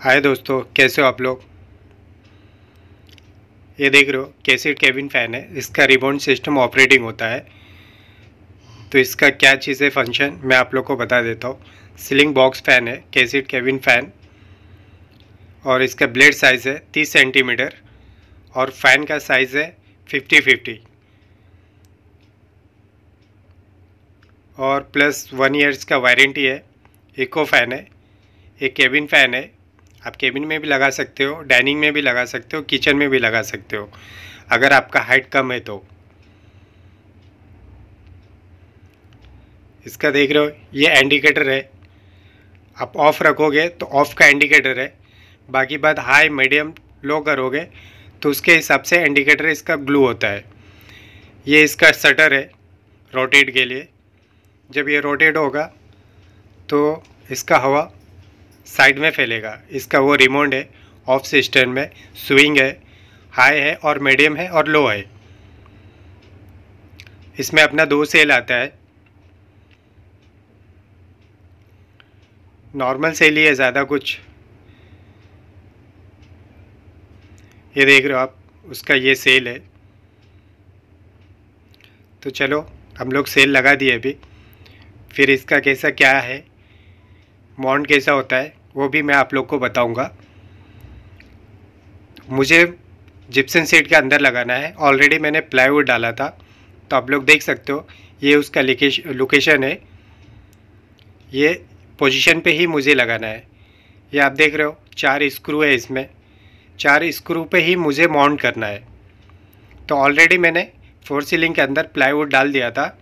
हाय दोस्तों कैसे हो आप लोग ये देख रहे हो कैसेट केबिन फ़ैन है इसका रिबोन सिस्टम ऑपरेटिंग होता है तो इसका क्या चीज़ है फंक्शन मैं आप लोग को बता देता हूँ सीलिंग बॉक्स फ़ैन है कैसेट केबिन फ़ैन और इसका ब्लेड साइज़ है तीस सेंटीमीटर और फ़ैन का साइज़ है फिफ्टी फिफ्टी और प्लस वन ईयर्स का वारंटी है इको फ़ैन है एक केबिन फ़ैन है आप केबिन में भी लगा सकते हो डाइनिंग में भी लगा सकते हो किचन में भी लगा सकते हो अगर आपका हाइट कम है तो इसका देख रहे हो ये इंडिकेटर है आप ऑफ़ रखोगे तो ऑफ़ का इंडिकेटर है बाकी बात हाई मीडियम लो करोगे तो उसके हिसाब से इंडिकेटर इसका ग्लू होता है ये इसका शटर है रोटेट के लिए जब ये रोटेट होगा तो इसका हवा साइड में फैलेगा इसका वो रिमोट है ऑफ सिस्टम में स्विंग है हाई है और मीडियम है और लो है इसमें अपना दो सेल आता है नॉर्मल सेल ही है ज़्यादा कुछ ये देख रहे हो आप उसका ये सेल है तो चलो हम लोग सेल लगा दिए अभी फिर इसका कैसा क्या है मॉन्ड कैसा होता है वो भी मैं आप लोग को बताऊंगा मुझे जिप्सन सीट के अंदर लगाना है ऑलरेडी मैंने प्लाईवुड डाला था तो आप लोग देख सकते हो ये उसका लोकेशन है ये पोजीशन पे ही मुझे लगाना है ये आप देख रहे हो चार स्क्रू है इसमें चार स्क्रू पे ही मुझे माउंट करना है तो ऑलरेडी मैंने फोर सीलिंग के अंदर प्लाईवुड डाल दिया था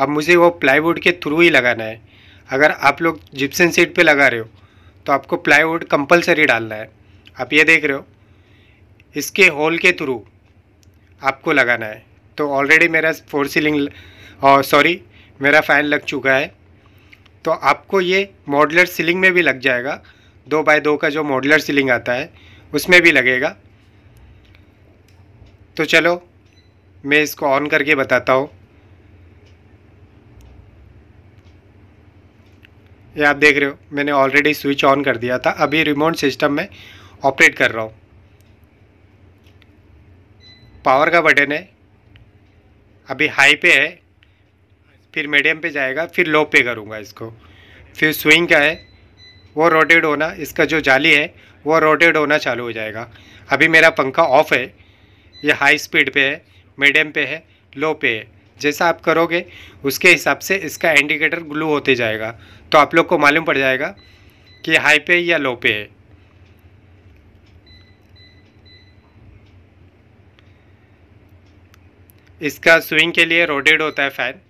अब मुझे वो प्लाईवुड के थ्रू ही लगाना है अगर आप लोग जिप्सन सीट पे लगा रहे हो तो आपको प्लाईवुड कंपलसरी डालना है आप ये देख रहे हो इसके होल के थ्रू आपको लगाना है तो ऑलरेडी मेरा फोर सीलिंग सॉरी मेरा फ़ैन लग चुका है तो आपको ये मॉडलर सीलिंग में भी लग जाएगा दो बाय दो का जो मॉडलर सीलिंग आता है उसमें भी लगेगा तो चलो मैं इसको ऑन करके बताता हूँ ये आप देख रहे हो मैंने ऑलरेडी स्विच ऑन कर दिया था अभी रिमोट सिस्टम में ऑपरेट कर रहा हूँ पावर का बटन है अभी हाई पे है फिर मीडियम पे जाएगा फिर लो पे करूँगा इसको फिर स्विंग का है वो रोटेट होना इसका जो जाली है वो रोटेट होना चालू हो जाएगा अभी मेरा पंखा ऑफ है ये हाई स्पीड पे है मीडियम पे है लो पे है जैसा आप करोगे उसके हिसाब से इसका इंडिकेटर ग्लू होते जाएगा तो आप लोग को मालूम पड़ जाएगा कि हाई पे या लो पे है इसका स्विंग के लिए रोटेड होता है फ़ैन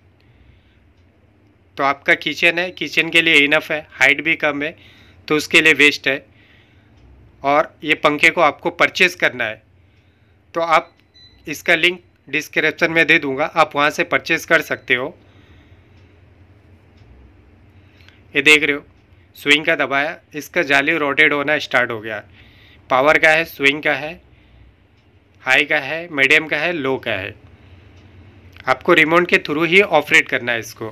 तो आपका किचन है किचन के लिए इनफ है हाइट भी कम है तो उसके लिए वेस्ट है और ये पंखे को आपको परचेज़ करना है तो आप इसका लिंक डिस्क्रिप्शन में दे दूंगा आप वहाँ से परचेज़ कर सकते हो ये देख रहे हो स्विंग का दबाया इसका जाली रोटेट होना स्टार्ट हो गया पावर का है स्विंग का है हाई का है मीडियम का है लो का है आपको रिमोट के थ्रू ही ऑपरेट करना है इसको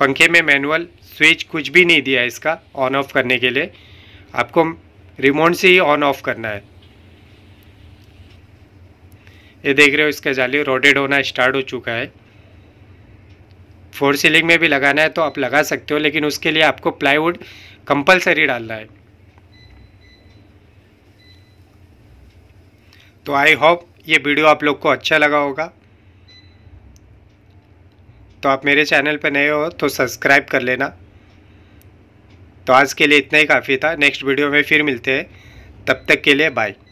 पंखे में मैनुअल स्विच कुछ भी नहीं दिया इसका ऑन ऑफ करने के लिए आपको रिमोट से ही ऑन ऑफ करना है ये देख रहे हो इसका जाली रोटेट होना स्टार्ट हो चुका है फोर सीलिंग में भी लगाना है तो आप लगा सकते हो लेकिन उसके लिए आपको प्लाईवुड कंपलसरी डालना है तो आई होप ये वीडियो आप लोग को अच्छा लगा होगा तो आप मेरे चैनल पर नए हो तो सब्सक्राइब कर लेना तो आज के लिए इतना ही काफ़ी था नेक्स्ट वीडियो में फिर मिलते हैं तब तक के लिए बाय